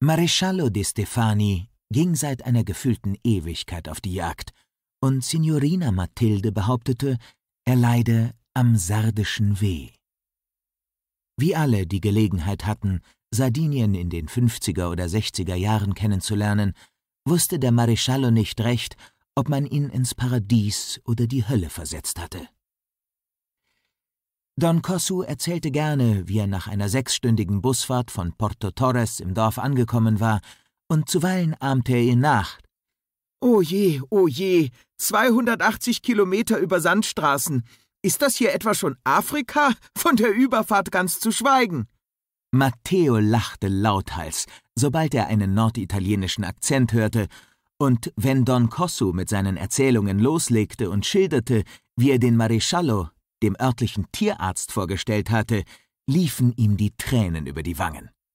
Maresciallo de Stefani ging seit einer gefühlten Ewigkeit auf die Jagd, und Signorina Mathilde behauptete, er leide am sardischen Weh. Wie alle, die Gelegenheit hatten, Sardinien in den 50er oder 60er Jahren kennenzulernen, wusste der Maresciallo nicht recht, ob man ihn ins Paradies oder die Hölle versetzt hatte. Don Cossu erzählte gerne, wie er nach einer sechsstündigen Busfahrt von Porto Torres im Dorf angekommen war, und zuweilen ahmte er ihn nach. Oh je, oh je, 280 Kilometer über Sandstraßen. Ist das hier etwa schon Afrika? Von der Überfahrt ganz zu schweigen. Matteo lachte lauthals, sobald er einen norditalienischen Akzent hörte, und wenn Don Cossu mit seinen Erzählungen loslegte und schilderte, wie er den Marischallo, dem örtlichen Tierarzt vorgestellt hatte, liefen ihm die Tränen über die Wangen.